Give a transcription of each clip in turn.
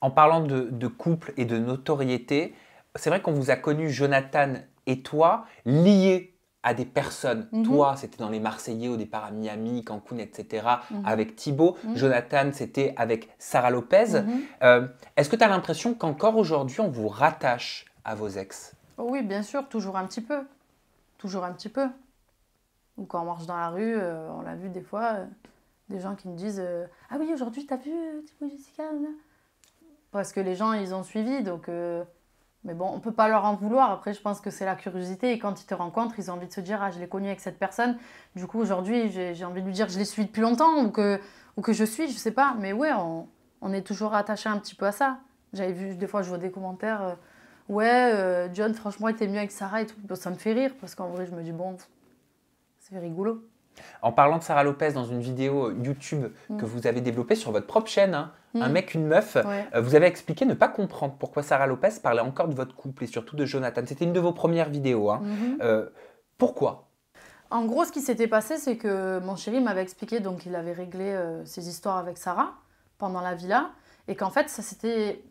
en parlant de, couple et de notoriété, c'est vrai qu'on vous a connu, Jonathan et toi, liés à des personnes. Mhm. Toi, c'était dans les Marseillais au départ à Miami, Cancun, etc., mhm. avec Thibaut. Mhm. Jonathan, c'était avec Sarah Lopez. Euh, est-ce que tu as l'impression qu'encore aujourd'hui, on vous rattache à vos ex oh Oui, bien sûr, toujours un petit peu. Toujours un petit peu. quand on marche dans la rue, euh, on l'a vu des fois, euh, des gens qui me disent Ah oui, aujourd'hui, tu as vu Thibaut Jessica parce que les gens, ils ont suivi. Donc, euh, Mais bon, on ne peut pas leur en vouloir. Après, je pense que c'est la curiosité. Et quand ils te rencontrent, ils ont envie de se dire Ah, je l'ai connu avec cette personne. Du coup, aujourd'hui, j'ai envie de lui dire Je l'ai suivi depuis longtemps ou que, je suis, je sais pas. Mais ouais, on, est toujours attaché un petit peu à ça. J'avais vu, des fois, je vois des commentaires euh, Ouais, euh, John, franchement, était mieux avec Sarah et tout. Ça me fait rire parce qu'en vrai, je me dis Bon, c'est rigolo en parlant de Sarah Lopez dans une vidéo YouTube que mm. vous avez développée sur votre propre chaîne, hein, un mm. mec, une meuf, euh, vous avez expliqué ne pas comprendre pourquoi Sarah Lopez parlait encore de votre couple et surtout de Jonathan. C'était une de vos premières vidéos. Hein. Mm-hmm. Euh, pourquoi En gros, ce qui s'était passé, c'est que mon chéri m'avait expliqué, donc il avait réglé euh, ses histoires avec Sarah pendant la villa, et qu'en fait, ça s'était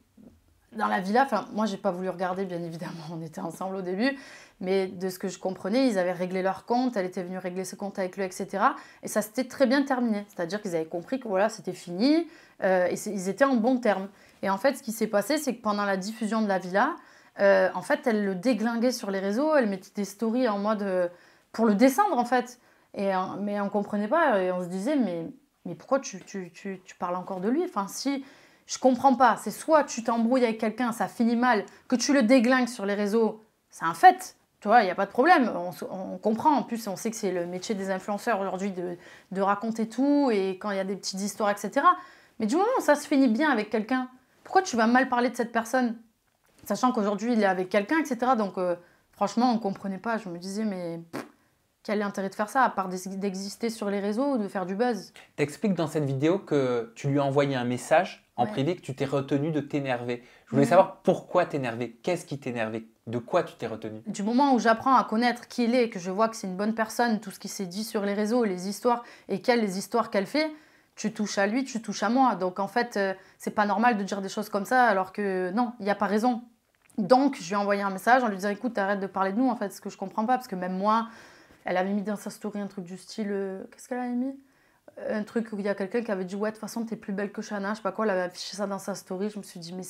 dans la villa, enfin moi j'ai pas voulu regarder bien évidemment, on était ensemble au début, mais de ce que je comprenais, ils avaient réglé leur compte, elle était venue régler ce compte avec lui, etc. Et ça s'était très bien terminé, c'est-à-dire qu'ils avaient compris que voilà c'était fini euh, et ils étaient en bons termes. Et en fait ce qui s'est passé c'est que pendant la diffusion de la villa, euh, en fait elle le déglinguait sur les réseaux, elle mettait des stories en mode euh, pour le descendre en fait. Et, mais on comprenait pas et on se disait mais, mais pourquoi tu, tu, tu, tu parles encore de lui Enfin si je comprends pas. C'est soit tu t'embrouilles avec quelqu'un, ça finit mal, que tu le déglingues sur les réseaux, c'est un fait. Tu vois, il n'y a pas de problème. On, comprend. En plus, on sait que c'est le métier des influenceurs aujourd'hui de, raconter tout et quand il y a des petites histoires, etc. Mais du moment où ça se finit bien avec quelqu'un, pourquoi tu vas mal parler de cette personne Sachant qu'aujourd'hui, il est avec quelqu'un, etc. Donc, euh, franchement, on ne comprenait pas. Je me disais, mais quel est l'intérêt de faire ça, à part d'exister sur les réseaux ou de faire du buzz T'expliques dans cette vidéo que tu lui as envoyé un message en privé, que tu t'es retenu de t'énerver. Je voulais mhm. savoir pourquoi t'énerver, qu'est-ce qui t'énervait, de quoi tu t'es retenu Du moment où j'apprends à connaître qui il est, que je vois que c'est une bonne personne, tout ce qui s'est dit sur les réseaux, les histoires, et quelles histoires qu'elle fait, tu touches à lui, tu touches à moi. Donc en fait, euh, c'est pas normal de dire des choses comme ça alors que non, il n'y a pas raison. Donc je lui ai envoyé un message en lui disant écoute, arrête de parler de nous en fait, ce que je comprends pas, parce que même moi, elle avait mis dans sa story un truc du style. Euh, qu'est-ce qu'elle avait mis euh, Un truc où il y a quelqu'un qui avait dit Ouais, de toute façon, t'es plus belle que Shana, je sais pas quoi. Elle avait affiché ça dans sa story. Je me suis dit Mais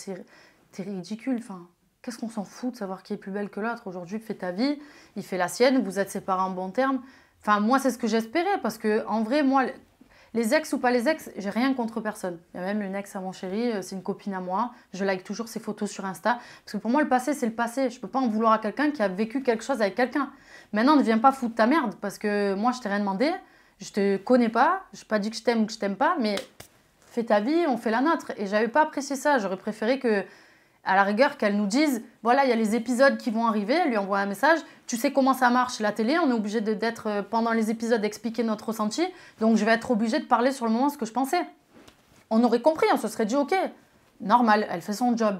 t'es ridicule. Enfin, qu'est-ce qu'on s'en fout de savoir qui est plus belle que l'autre Aujourd'hui, fais ta vie, il fait la sienne, vous êtes séparés en bon terme. Enfin, moi, c'est ce que j'espérais parce que, en vrai, moi, les ex ou pas les ex, j'ai rien contre personne. Il y a même une ex à mon chéri, euh, c'est une copine à moi. Je like toujours ses photos sur Insta. Parce que pour moi, le passé, c'est le passé. Je peux pas en vouloir à quelqu'un qui a vécu quelque chose avec quelqu'un. Maintenant, ne viens pas foutre ta merde parce que moi, je t'ai rien demandé. Je te connais pas. Je n'ai pas dit que je t'aime ou que je t'aime pas. Mais fais ta vie, on fait la nôtre. Et j'avais pas apprécié ça. J'aurais préféré que à la rigueur qu'elle nous dise, voilà, il y a les épisodes qui vont arriver, elle lui envoie un message, tu sais comment ça marche la télé, on est obligé d'être euh, pendant les épisodes expliquer notre ressenti, donc je vais être obligé de parler sur le moment ce que je pensais. On aurait compris, on se serait dit, ok, normal, elle fait son job.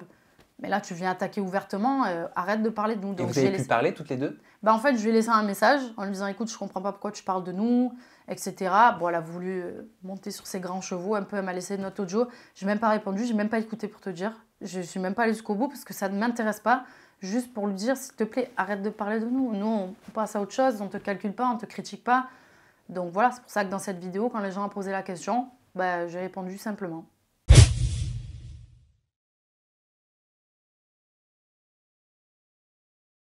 Mais là, tu viens attaquer ouvertement, euh, arrête de parler de nous. Donc, Et vous avez pu parler toutes les deux bah, En fait, je lui ai laissé un message en lui disant Écoute, je comprends pas pourquoi tu parles de nous, etc. Bon, elle a voulu euh, monter sur ses grands chevaux, un peu, elle m'a laissé notre audio. audio. n'ai même pas répondu, j'ai même pas écouté pour te dire. Je ne suis même pas allée jusqu'au bout parce que ça ne m'intéresse pas. Juste pour lui dire, s'il te plaît, arrête de parler de nous. Nous, on passe à autre chose, on ne te calcule pas, on ne te critique pas. Donc voilà, c'est pour ça que dans cette vidéo, quand les gens ont posé la question, bah, j'ai répondu simplement.